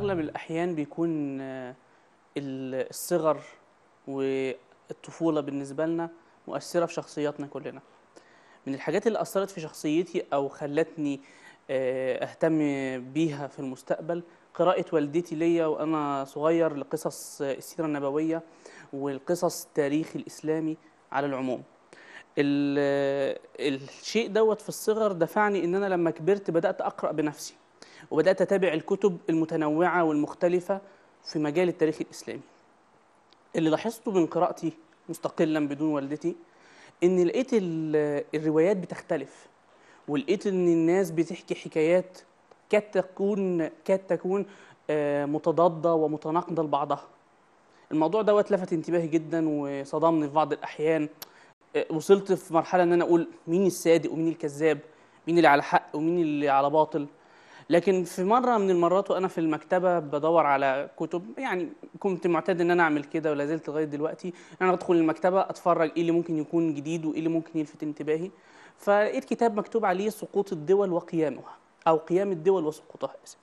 اغلب الاحيان بيكون آه، الصغر والطفوله بالنسبه لنا مؤثره في شخصياتنا كلنا من الحاجات اللي اثرت في شخصيتي او خلتني آه، اهتم بيها في المستقبل قراءة والدتي ليا وأنا صغير لقصص آه، السيرة النبوية والقصص التاريخ الإسلامي على العموم الشيء دوت في الصغر دفعني ان انا لما كبرت بدات اقرا بنفسي وبدات اتابع الكتب المتنوعه والمختلفه في مجال التاريخ الاسلامي اللي لاحظته من قراءتي مستقلا بدون والدتي ان لقيت الروايات بتختلف ولقيت ان الناس بتحكي حكايات كاد تكون كاد تكون آه، متضاده ومتناقضه لبعضها الموضوع دوت لفت انتباهي جدا وصدمني في بعض الاحيان آه، وصلت في مرحله ان انا اقول مين الصادق ومين الكذاب مين اللي على حق ومين اللي على باطل لكن في مره من المرات وانا في المكتبه بدور على كتب يعني كنت معتاد ان انا اعمل كده ولا زلت لغايه دلوقتي انا بدخل المكتبه اتفرج ايه اللي ممكن يكون جديد وايه اللي ممكن يلفت انتباهي فلقيت كتاب مكتوب عليه سقوط الدول وقيامها او قيام الدول وسقوطها اسف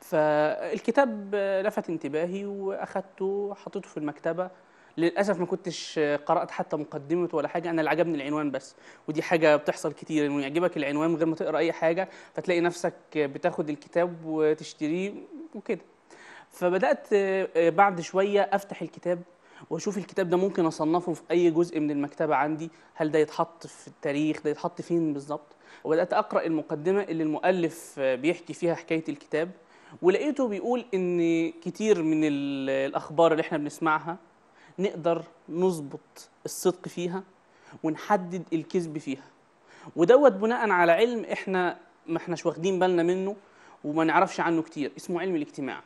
فالكتاب لفت انتباهي واخدته وحطيته في المكتبه للاسف ما كنتش قرات حتى مقدمه ولا حاجه انا اللي عجبني العنوان بس ودي حاجه بتحصل كتير انه يعجبك العنوان من غير ما تقرا اي حاجه فتلاقي نفسك بتاخد الكتاب وتشتريه وكده فبدات آه، بعد شويه افتح الكتاب واشوف الكتاب ده ممكن اصنفه في اي جزء من المكتبه عندي هل ده يتحط في التاريخ ده يتحط فين بالظبط وبدات اقرا المقدمه اللي المؤلف آه، بيحكي فيها حكايه الكتاب ولقيته بيقول ان كتير من الاخبار اللي احنا بنسمعها نقدر نظبط الصدق فيها ونحدد الكذب فيها ودوت بناء على علم احنا ما احناش واخدين بالنا منه وما نعرفش عنه كتير اسمه علم الاجتماع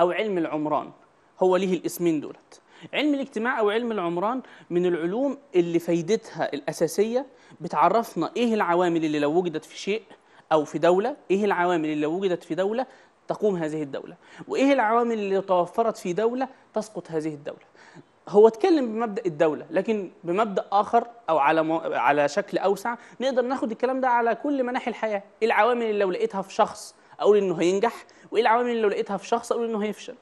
او علم العمران هو ليه الاسمين دولت علم الاجتماع او علم العمران من العلوم اللي فايدتها الاساسيه بتعرفنا ايه العوامل اللي لو وجدت في شيء او في دوله ايه العوامل اللي لو وجدت في دوله تقوم هذه الدوله وايه العوامل اللي توفرت في دوله تسقط هذه الدوله هو اتكلم بمبدا الدوله لكن بمبدا اخر او على مو... على شكل اوسع نقدر ناخد الكلام ده على كل مناحي الحياه ايه العوامل اللي لو لقيتها في شخص اقول انه هينجح وايه العوامل اللي لو لقيتها في شخص اقول انه هيفشل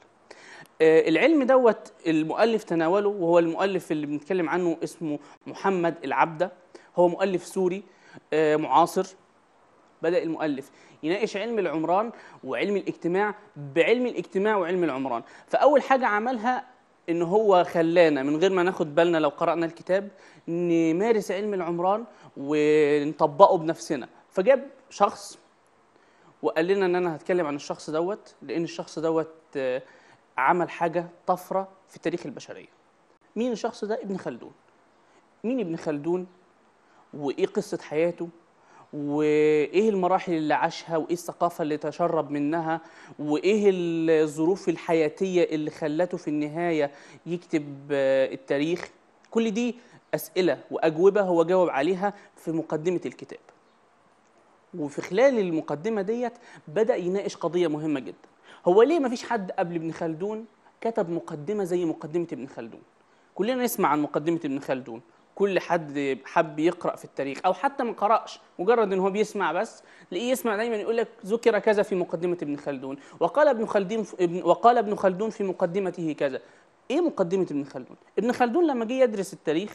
آه العلم دوت المؤلف تناوله وهو المؤلف اللي بنتكلم عنه اسمه محمد العبده هو مؤلف سوري آه معاصر بدأ المؤلف يناقش علم العمران وعلم الاجتماع بعلم الاجتماع وعلم العمران فأول حاجة عملها ان هو خلانا من غير ما ناخد بالنا لو قرانا الكتاب نمارس علم العمران ونطبقه بنفسنا فجاب شخص وقال لنا ان انا هتكلم عن الشخص دوت لان الشخص دوت آه، عمل حاجه طفره في تاريخ البشريه مين الشخص ده ابن خلدون مين ابن خلدون وايه قصه حياته وايه المراحل اللي عاشها وايه الثقافه اللي تشرب منها وايه الظروف الحياتيه اللي خلته في النهايه يكتب آه، التاريخ كل دي اسئله واجوبه هو جاوب عليها في مقدمه الكتاب وفي خلال المقدمه ديت بدا يناقش قضيه مهمه جدا هو ليه مفيش حد قبل ابن خلدون كتب مقدمه زي مقدمه ابن خلدون كلنا نسمع عن مقدمه ابن خلدون كل حد حب يقرا في التاريخ او حتى ما قراش مجرد ان هو بيسمع بس تلاقيه يسمع دايما يقول لك ذكر كذا في مقدمه ابن خلدون وقال ابن خلدون ابن وقال ابن خلدون في مقدمته كذا ايه مقدمه ابن خلدون ابن خلدون لما جه يدرس التاريخ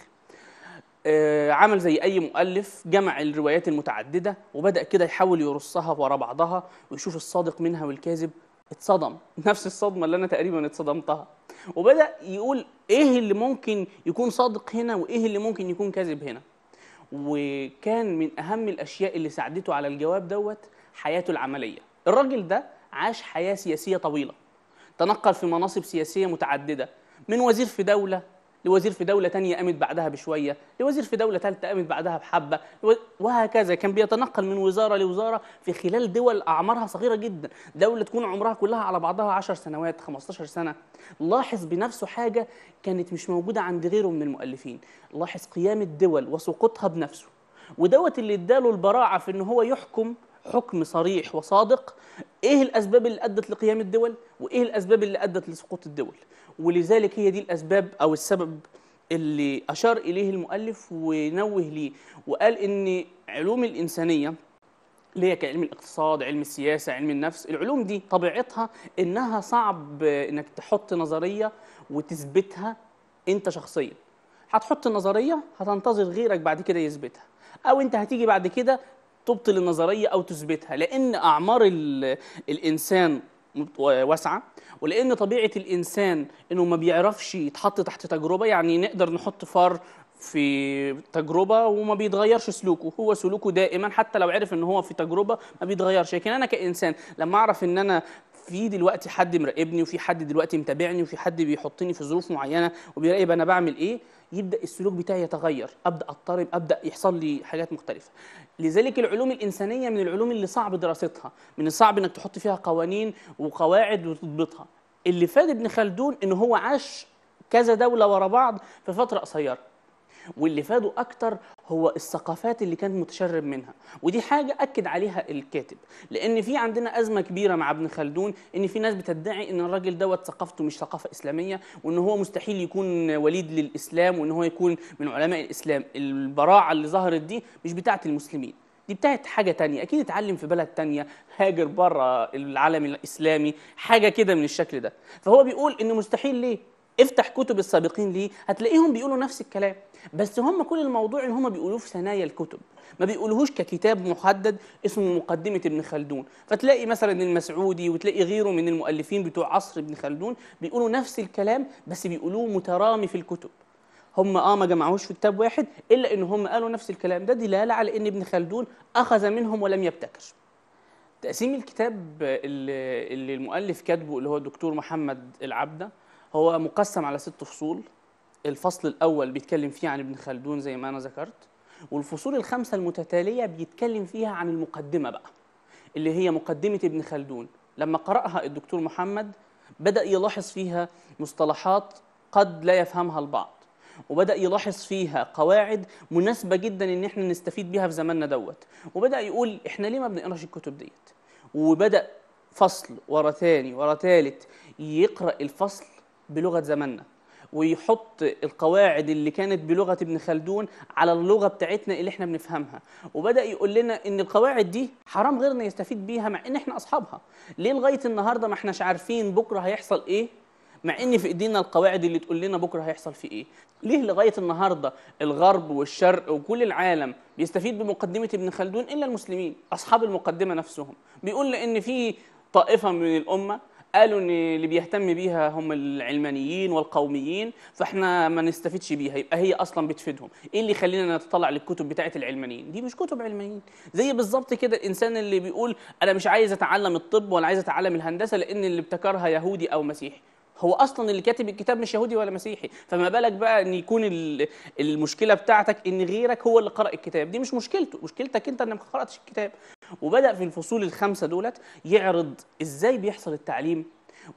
آه، عمل زي اي مؤلف جمع الروايات المتعدده وبدا كده يحاول يرصها ورا بعضها ويشوف الصادق منها والكاذب اتصدم نفس الصدمه اللي انا تقريبا اتصدمتها وبدا يقول ايه اللي ممكن يكون صادق هنا وايه اللي ممكن يكون كاذب هنا وكان من اهم الاشياء اللي ساعدته على الجواب دوت حياته العمليه الراجل ده عاش حياه سياسيه طويله تنقل في مناصب سياسيه متعدده من وزير في دوله لوزير في دولة تانية قامت بعدها بشوية لوزير في دولة تالتة قامت بعدها بحبة وهكذا كان بيتنقل من وزارة لوزارة في خلال دول أعمارها صغيرة جدا دولة تكون عمرها كلها على بعضها 10 سنوات 15 سنة لاحظ بنفسه حاجة كانت مش موجودة عند غيره من المؤلفين لاحظ قيام الدول وسقوطها بنفسه ودوت اللي اداله البراعة في ان هو يحكم حكم صريح وصادق ايه الاسباب اللي ادت لقيام الدول وايه الاسباب اللي ادت لسقوط الدول ولذلك هي دي الأسباب أو السبب اللي أشار إليه المؤلف ونوه ليه وقال إن علوم الإنسانية اللي هي كعلم الاقتصاد علم السياسة علم النفس العلوم دي طبيعتها إنها صعب إنك تحط نظرية وتثبتها أنت شخصيا هتحط النظرية هتنتظر غيرك بعد كده يثبتها أو أنت هتيجي بعد كده تبطل النظرية أو تثبتها لأن أعمار الإنسان واسعه ولان طبيعه الانسان انه ما بيعرفش يتحط تحت تجربه يعني نقدر نحط فار في تجربه وما بيتغيرش سلوكه هو سلوكه دائما حتى لو عرف ان هو في تجربه ما بيتغيرش لكن انا كانسان لما اعرف ان انا في دلوقتي حد مراقبني وفي حد دلوقتي متابعني وفي حد بيحطني في ظروف معينه وبيراقب انا بعمل ايه يبدا السلوك بتاعي يتغير ابدا اضطرب ابدا يحصل لي حاجات مختلفه لذلك العلوم الإنسانية من العلوم اللي صعب دراستها من الصعب إنك تحط فيها قوانين وقواعد وتضبطها اللي فاد ابن خلدون إن هو عاش كذا دولة ورا بعض في فترة قصيرة واللي فادوا أكتر هو الثقافات اللي كان متشرب منها ودي حاجه اكد عليها الكاتب لان في عندنا ازمه كبيره مع ابن خلدون ان في ناس بتدعي ان الراجل دوت ثقافته مش ثقافه اسلاميه وان هو مستحيل يكون وليد للاسلام وان هو يكون من علماء الاسلام البراعه اللي ظهرت دي مش بتاعه المسلمين دي بتاعت حاجة تانية أكيد اتعلم في بلد تانية هاجر بره العالم الإسلامي حاجة كده من الشكل ده فهو بيقول إن مستحيل ليه افتح كتب السابقين ليه هتلاقيهم بيقولوا نفس الكلام بس هم كل الموضوع ان هم بيقولوه في ثنايا الكتب ما بيقولوهوش ككتاب محدد اسمه مقدمه ابن خلدون فتلاقي مثلا المسعودي وتلاقي غيره من المؤلفين بتوع عصر ابن خلدون بيقولوا نفس الكلام بس بيقولوه مترامي في الكتب هم اه ما جمعوش في كتاب واحد الا ان هم قالوا نفس الكلام ده دلاله على ان ابن خلدون اخذ منهم ولم يبتكر تقسيم الكتاب اللي المؤلف كاتبه اللي هو الدكتور محمد العبده هو مقسم على ست فصول الفصل الأول بيتكلم فيه عن ابن خلدون زي ما أنا ذكرت والفصول الخمسة المتتالية بيتكلم فيها عن المقدمة بقى اللي هي مقدمة ابن خلدون لما قرأها الدكتور محمد بدأ يلاحظ فيها مصطلحات قد لا يفهمها البعض وبدأ يلاحظ فيها قواعد مناسبة جدا إن إحنا نستفيد بيها في زماننا دوت وبدأ يقول إحنا ليه ما بنقراش الكتب ديت وبدأ فصل ورا ثاني ورا ثالث يقرأ الفصل بلغه زماننا ويحط القواعد اللي كانت بلغه ابن خلدون على اللغه بتاعتنا اللي احنا بنفهمها وبدا يقول لنا ان القواعد دي حرام غيرنا يستفيد بيها مع ان احنا اصحابها ليه لغايه النهارده ما احناش عارفين بكره هيحصل ايه مع ان في ايدينا القواعد اللي تقول لنا بكره هيحصل في ايه ليه لغايه النهارده الغرب والشرق وكل العالم بيستفيد بمقدمه ابن خلدون الا المسلمين اصحاب المقدمه نفسهم بيقول لان في طائفه من الامه قالوا ان اللي بيهتم بيها هم العلمانيين والقوميين فاحنا ما نستفيدش بيها يبقى هي اصلا بتفيدهم ايه اللي يخلينا نتطلع للكتب بتاعه العلمانيين دي مش كتب علمانيين زي بالظبط كده الانسان اللي بيقول انا مش عايز اتعلم الطب ولا عايز اتعلم الهندسه لان اللي ابتكرها يهودي او مسيحي هو اصلا اللي كاتب الكتاب مش يهودي ولا مسيحي فما بالك بقى ان يكون المشكله بتاعتك ان غيرك هو اللي قرأ الكتاب دي مش مشكلته مشكلتك انت انك ما قرأتش الكتاب وبدا في الفصول الخمسه دولت يعرض ازاي بيحصل التعليم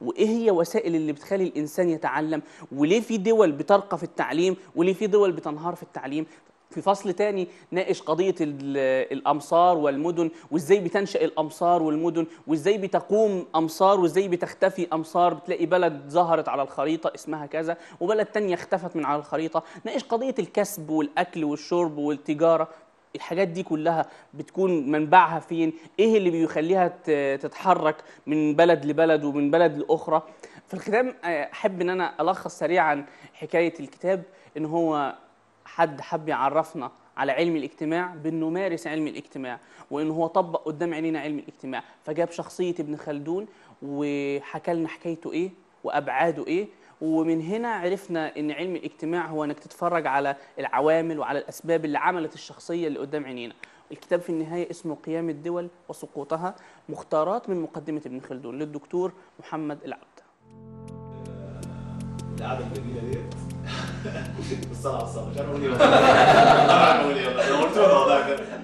وايه هي وسائل اللي بتخلي الانسان يتعلم وليه في دول بترقى في التعليم وليه في دول بتنهار في التعليم في فصل تاني ناقش قضية الأمصار والمدن وإزاي بتنشأ الأمصار والمدن وإزاي بتقوم أمصار وإزاي بتختفي أمصار بتلاقي بلد ظهرت على الخريطة اسمها كذا وبلد تانية اختفت من على الخريطة ناقش قضية الكسب والأكل والشرب والتجارة الحاجات دي كلها بتكون منبعها فين ايه اللي بيخليها تتحرك من بلد لبلد ومن بلد لاخرى في الختام آه، احب ان انا الخص سريعا حكايه الكتاب ان هو حد حب يعرفنا على علم الاجتماع بانه مارس علم الاجتماع وان هو طبق قدام عينينا علم الاجتماع فجاب شخصيه ابن خلدون وحكى لنا حكايته ايه وابعاده ايه ومن هنا عرفنا ان علم الاجتماع هو انك تتفرج على العوامل وعلى الاسباب اللي عملت الشخصيه اللي قدام عينينا الكتاب في النهاية اسمه قيام الدول وسقوطها مختارات من مقدمة ابن خلدون للدكتور محمد العبد القعدة الجميلة ديت بالصلاة والصلاة مش عارف اقول ايه, إيه انا قلت له الموضوع